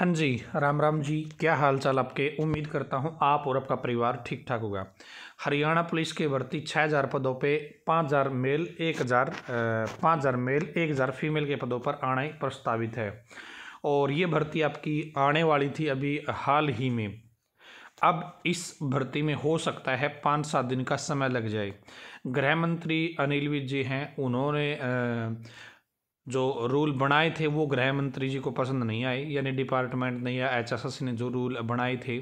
हाँ जी राम राम जी क्या हाल चाल आपके उम्मीद करता हूँ आप और आपका परिवार ठीक ठाक होगा हरियाणा पुलिस के भर्ती छः हज़ार पदों पे पाँच हज़ार मेल एक हज़ार पाँच हज़ार मेल एक हज़ार फीमेल के पदों पर आना प्रस्तावित है और ये भर्ती आपकी आने वाली थी अभी हाल ही में अब इस भर्ती में हो सकता है पाँच सात दिन का समय लग जाए गृह मंत्री अनिल विज जी हैं उन्होंने जो रूल बनाए थे वो गृह मंत्री जी को पसंद नहीं आए यानी डिपार्टमेंट ने या एच ने जो रूल बनाए थे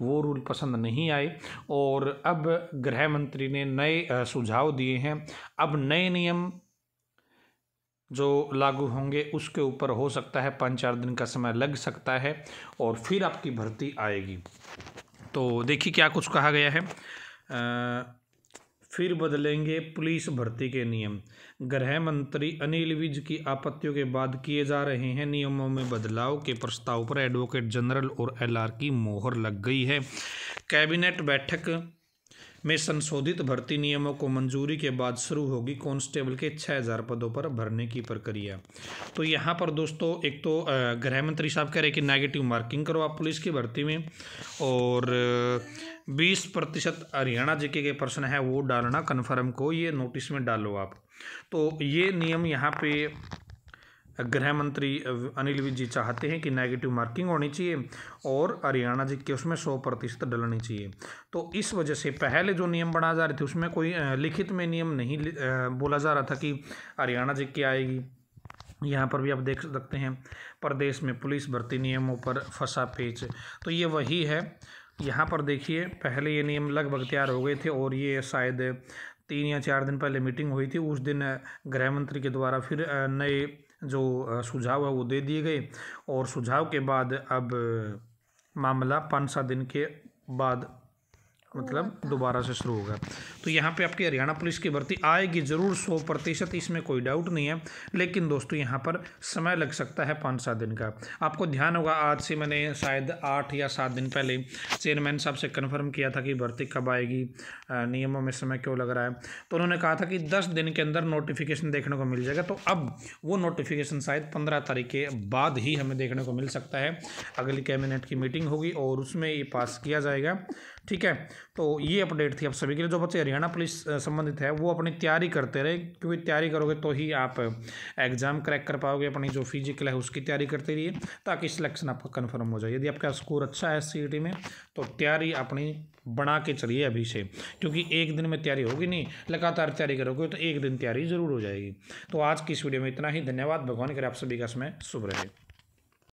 वो रूल पसंद नहीं आए और अब गृह मंत्री ने नए सुझाव दिए हैं अब नए नियम जो लागू होंगे उसके ऊपर हो सकता है पाँच चार दिन का समय लग सकता है और फिर आपकी भर्ती आएगी तो देखिए क्या कुछ कहा गया है आ, फिर बदलेंगे पुलिस भर्ती के नियम गृह मंत्री अनिल विज की आपत्तियों के बाद किए जा रहे हैं नियमों में बदलाव के प्रस्ताव पर एडवोकेट जनरल और एलआर की मोहर लग गई है कैबिनेट बैठक में संशोधित भर्ती नियमों को मंजूरी के बाद शुरू होगी कांस्टेबल के 6000 पदों पर भरने की प्रक्रिया तो यहाँ पर दोस्तों एक तो गृह मंत्री साहब कह रहे हैं कि नेगेटिव मार्किंग करो आप पुलिस की भर्ती में और बीस प्रतिशत हरियाणा जीके के प्रश्न है वो डालना कन्फर्म को ये नोटिस में डालो आप तो ये नियम यहाँ पे गृह मंत्री अनिल विज जी चाहते हैं कि नेगेटिव मार्किंग होनी चाहिए और हरियाणा जी के उसमें सौ प्रतिशत डलनी चाहिए तो इस वजह से पहले जो नियम बनाए जा रहे थे उसमें कोई लिखित में नियम नहीं बोला जा रहा था कि हरियाणा जी की आएगी यहाँ पर भी आप देख सकते हैं प्रदेश में पुलिस भर्ती नियमों पर फंसा पेच तो ये वही है यहाँ पर देखिए पहले ये नियम लगभग तैयार हो गए थे और ये शायद तीन या चार दिन पहले मीटिंग हुई थी उस दिन गृह मंत्री के द्वारा फिर नए जो सुझाव है वो दे दिए गए और सुझाव के बाद अब मामला पाँच सात दिन के बाद मतलब दोबारा से शुरू होगा तो यहाँ पे आपकी हरियाणा पुलिस की भर्ती आएगी ज़रूर सौ प्रतिशत इसमें कोई डाउट नहीं है लेकिन दोस्तों यहाँ पर समय लग सकता है पाँच सात दिन का आपको ध्यान होगा आज से मैंने शायद आठ या सात दिन पहले चेयरमैन साहब से कन्फर्म किया था कि भर्ती कब आएगी नियमों में समय क्यों लग रहा है तो उन्होंने कहा था कि दस दिन के अंदर नोटिफिकेशन देखने को मिल जाएगा तो अब वो नोटिफिकेशन शायद पंद्रह तारीख के बाद ही हमें देखने को मिल सकता है अगली कैबिनेट की मीटिंग होगी और उसमें ये पास किया जाएगा ठीक है तो ये अपडेट थी आप सभी के लिए जो बच्चे हरियाणा पुलिस संबंधित है वो अपनी तैयारी करते रहे क्योंकि तैयारी करोगे तो ही आप एग्ज़ाम क्रैक कर पाओगे अपनी जो फिजिकल है उसकी तैयारी करते रहिए ताकि सिलेक्शन आपका कन्फर्म हो जाए यदि आपका स्कोर अच्छा है एस e में तो तैयारी अपनी बना के चलिए अभी से क्योंकि एक दिन में तैयारी होगी नहीं लगातार तैयारी करोगे तो एक दिन तैयारी ज़रूर हो जाएगी तो आज की इस वीडियो में इतना ही धन्यवाद भगवान करे आप सभी का समय शुभ रहे